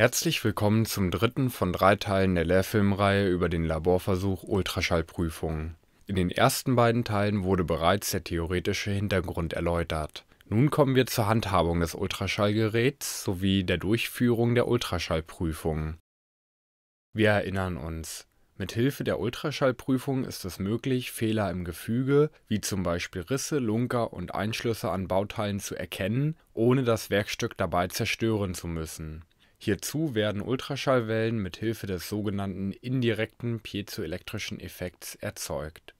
Herzlich willkommen zum dritten von drei Teilen der Lehrfilmreihe über den Laborversuch Ultraschallprüfungen. In den ersten beiden Teilen wurde bereits der theoretische Hintergrund erläutert. Nun kommen wir zur Handhabung des Ultraschallgeräts sowie der Durchführung der Ultraschallprüfungen. Wir erinnern uns, mit Hilfe der Ultraschallprüfung ist es möglich, Fehler im Gefüge, wie zum Beispiel Risse, Lunker und Einschlüsse an Bauteilen zu erkennen, ohne das Werkstück dabei zerstören zu müssen. Hierzu werden Ultraschallwellen mit Hilfe des sogenannten indirekten piezoelektrischen Effekts erzeugt.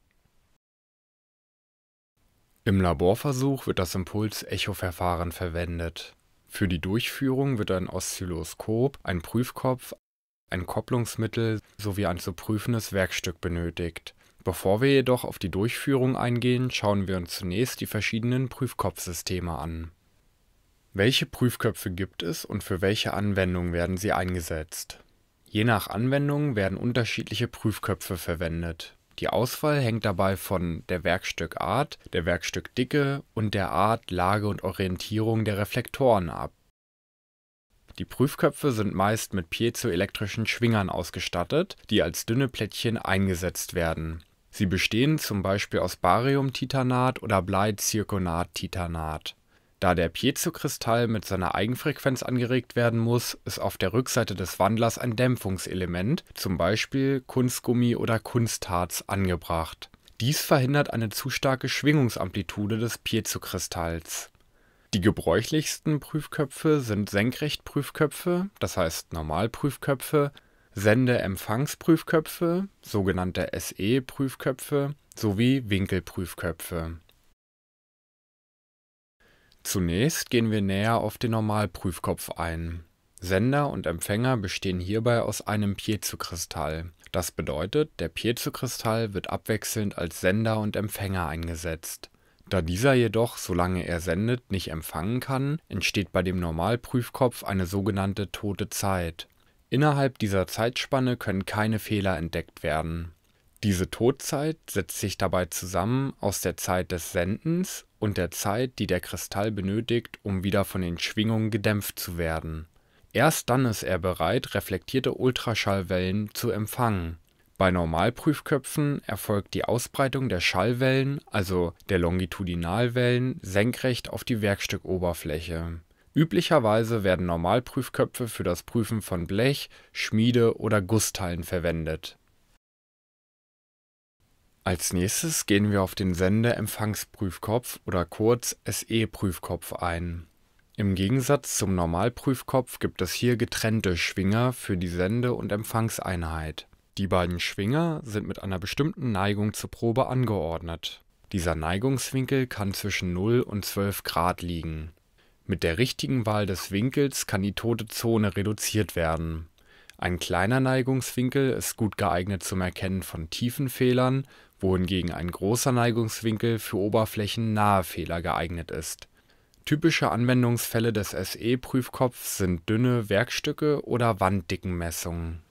Im Laborversuch wird das Impulsecho-Verfahren verwendet. Für die Durchführung wird ein Oszilloskop, ein Prüfkopf, ein Kopplungsmittel sowie ein zu prüfendes Werkstück benötigt. Bevor wir jedoch auf die Durchführung eingehen, schauen wir uns zunächst die verschiedenen Prüfkopfsysteme an welche Prüfköpfe gibt es und für welche Anwendung werden sie eingesetzt? Je nach Anwendung werden unterschiedliche Prüfköpfe verwendet. Die Auswahl hängt dabei von der Werkstückart, der Werkstückdicke und der Art, Lage und Orientierung der Reflektoren ab. Die Prüfköpfe sind meist mit piezoelektrischen Schwingern ausgestattet, die als dünne Plättchen eingesetzt werden. Sie bestehen zum Beispiel aus Bariumtitanat oder Bleizirkonat-Titanat da der Piezokristall mit seiner Eigenfrequenz angeregt werden muss, ist auf der Rückseite des Wandlers ein Dämpfungselement (z. B. Kunstgummi oder Kunstharz) angebracht. Dies verhindert eine zu starke Schwingungsamplitude des Piezokristalls. Die gebräuchlichsten Prüfköpfe sind Senkrechtprüfköpfe (Normalprüfköpfe), Sende-Empfangs-Prüfköpfe (SE-Prüfköpfe) sowie Winkelprüfköpfe Zunächst gehen wir näher auf den Normalprüfkopf ein. Sender und Empfänger bestehen hierbei aus einem Piezokristall. Das bedeutet, der Piezokristall wird abwechselnd als Sender und Empfänger eingesetzt. Da dieser jedoch, solange er sendet, nicht empfangen kann, entsteht bei dem Normalprüfkopf eine sogenannte tote Zeit. Innerhalb dieser Zeitspanne können keine Fehler entdeckt werden diese Todzeit setzt sich dabei zusammen aus der Zeit des Sendens und der Zeit, die der Kristall benötigt, um wieder von den Schwingungen gedämpft zu werden. Erst dann ist er bereit, reflektierte Ultraschallwellen zu empfangen. Bei Normalprüfköpfen erfolgt die Ausbreitung der Schallwellen, also der Longitudinalwellen, senkrecht auf die Werkstückoberfläche. Üblicherweise werden Normalprüfköpfe für das Prüfen von Blech, Schmiede oder Gussteilen verwendet als nächstes gehen wir auf den Sendeempfangsprüfkopf oder kurz SE-Prüfkopf ein. Im Gegensatz zum Normalprüfkopf gibt es hier getrennte Schwinger für die Sende und Empfangseinheit. Die beiden Schwinger sind mit einer bestimmten Neigung zur Probe angeordnet. Dieser Neigungswinkel kann zwischen 0 und 12 Grad liegen. Mit der richtigen Wahl des Winkels kann die tote Zone reduziert werden. Ein kleiner Neigungswinkel ist gut geeignet zum Erkennen von Tiefenfehlern wohingegen ein großer Neigungswinkel für oberflächennahe Fehler geeignet ist. Typische Anwendungsfälle des SE-Prüfkopfs sind dünne Werkstücke oder Wanddickenmessungen.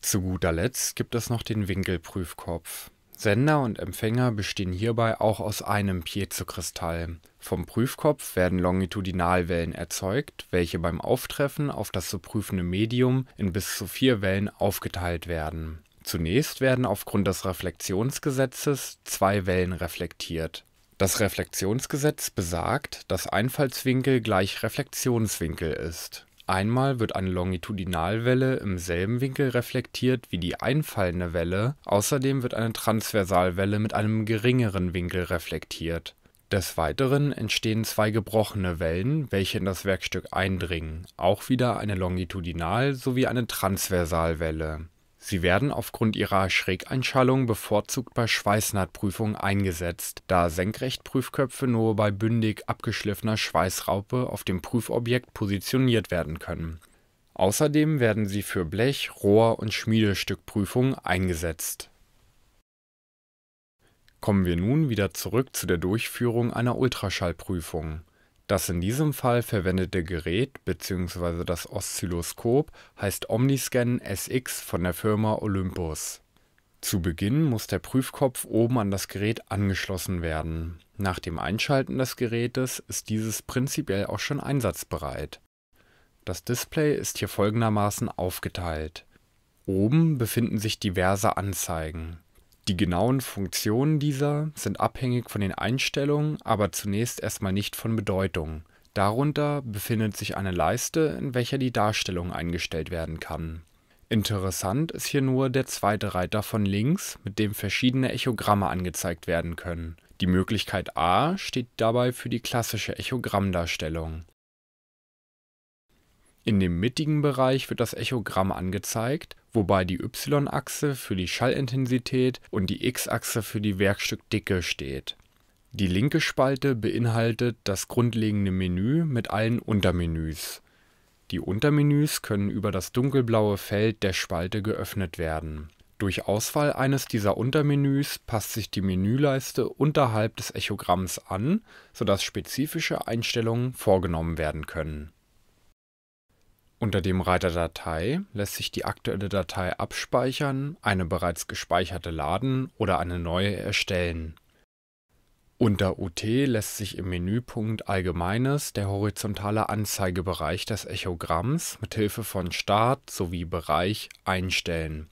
Zu guter Letzt gibt es noch den Winkelprüfkopf. Sender und Empfänger bestehen hierbei auch aus einem Piezokristall. Vom Prüfkopf werden Longitudinalwellen erzeugt, welche beim Auftreffen auf das zu prüfende Medium in bis zu vier Wellen aufgeteilt werden Zunächst werden aufgrund des Reflexionsgesetzes zwei Wellen reflektiert. Das Reflexionsgesetz besagt, dass Einfallswinkel gleich Reflexionswinkel ist. Einmal wird eine Longitudinalwelle im selben Winkel reflektiert wie die einfallende Welle, außerdem wird eine Transversalwelle mit einem geringeren Winkel reflektiert. Des Weiteren entstehen zwei gebrochene Wellen, welche in das Werkstück eindringen, auch wieder eine Longitudinal- sowie eine Transversalwelle Sie werden aufgrund ihrer Schrägeinschallung bevorzugt bei Schweißnahtprüfungen eingesetzt, da Senkrechtprüfköpfe nur bei bündig abgeschliffener Schweißraupe auf dem Prüfobjekt positioniert werden können. Außerdem werden sie für Blech Rohr und Schmiedestückprüfungen eingesetzt. Kommen wir nun wieder zurück zu der Durchführung einer Ultraschallprüfung das in diesem Fall verwendete Gerät bzw. das Oszilloskop heißt Omniscan SX von der Firma Olympus. Zu Beginn muss der Prüfkopf oben an das Gerät angeschlossen werden. Nach dem Einschalten des Gerätes ist dieses prinzipiell auch schon einsatzbereit. Das Display ist hier folgendermaßen aufgeteilt. Oben befinden sich diverse Anzeigen die genauen Funktionen dieser sind abhängig von den Einstellungen, aber zunächst erstmal nicht von Bedeutung. Darunter befindet sich eine Leiste, in welcher die Darstellung eingestellt werden kann. Interessant ist hier nur der zweite Reiter von links, mit dem verschiedene Echogramme angezeigt werden können. Die Möglichkeit A steht dabei für die klassische Echogrammdarstellung in dem mittigen Bereich wird das Echogramm angezeigt, wobei die y-Achse für die Schallintensität und die x-Achse für die Werkstückdicke steht. Die linke Spalte beinhaltet das grundlegende Menü mit allen Untermenüs. Die Untermenüs können über das dunkelblaue Feld der Spalte geöffnet werden. Durch Auswahl eines dieser Untermenüs passt sich die Menüleiste unterhalb des Echogramms an, sodass spezifische Einstellungen vorgenommen werden können unter dem Reiter Datei lässt sich die aktuelle Datei abspeichern, eine bereits gespeicherte laden oder eine neue erstellen. Unter UT lässt sich im Menüpunkt Allgemeines der horizontale Anzeigebereich des Echogramms mithilfe von Start sowie Bereich einstellen.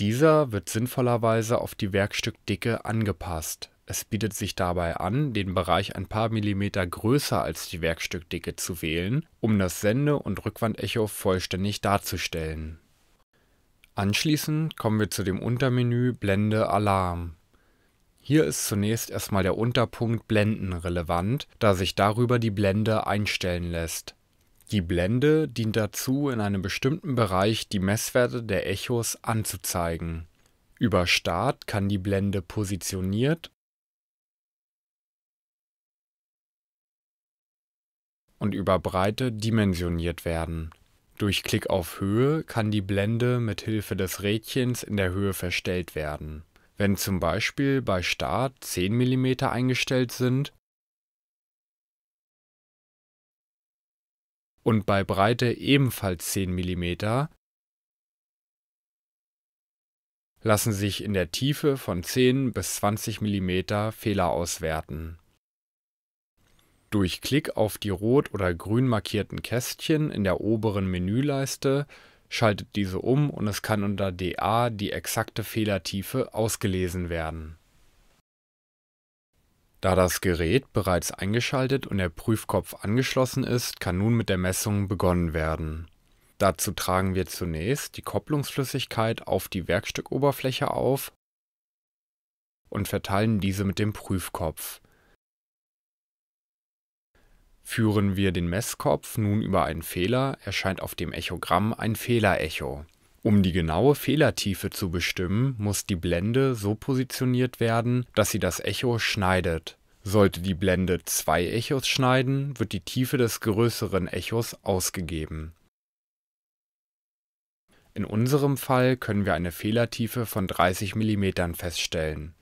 Dieser wird sinnvollerweise auf die Werkstückdicke angepasst es bietet sich dabei an, den Bereich ein paar Millimeter größer als die Werkstückdicke zu wählen, um das Sende und Rückwandecho vollständig darzustellen. Anschließend kommen wir zu dem Untermenü Blende Alarm. Hier ist zunächst erstmal der Unterpunkt Blenden relevant, da sich darüber die Blende einstellen lässt. Die Blende dient dazu, in einem bestimmten Bereich die Messwerte der Echos anzuzeigen. Über Start kann die Blende positioniert und über Breite dimensioniert werden. Durch Klick auf Höhe kann die Blende mit Hilfe des Rädchens in der Höhe verstellt werden. Wenn zum Beispiel bei Start 10 mm eingestellt sind und bei Breite ebenfalls 10 mm, lassen sich in der Tiefe von 10 bis 20 mm Fehler auswerten durch Klick auf die rot oder grün markierten Kästchen in der oberen Menüleiste schaltet diese um und es kann unter DA die exakte Fehlertiefe ausgelesen werden. Da das Gerät bereits eingeschaltet und der Prüfkopf angeschlossen ist, kann nun mit der Messung begonnen werden. Dazu tragen wir zunächst die Kopplungsflüssigkeit auf die Werkstückoberfläche auf und verteilen diese mit dem Prüfkopf Führen wir den Messkopf nun über einen Fehler, erscheint auf dem Echogramm ein Fehlerecho. Um die genaue Fehlertiefe zu bestimmen, muss die Blende so positioniert werden, dass sie das Echo schneidet. Sollte die Blende zwei Echos schneiden, wird die Tiefe des größeren Echos ausgegeben. In unserem Fall können wir eine Fehlertiefe von 30 mm feststellen.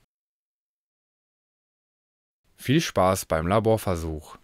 Viel Spaß beim Laborversuch!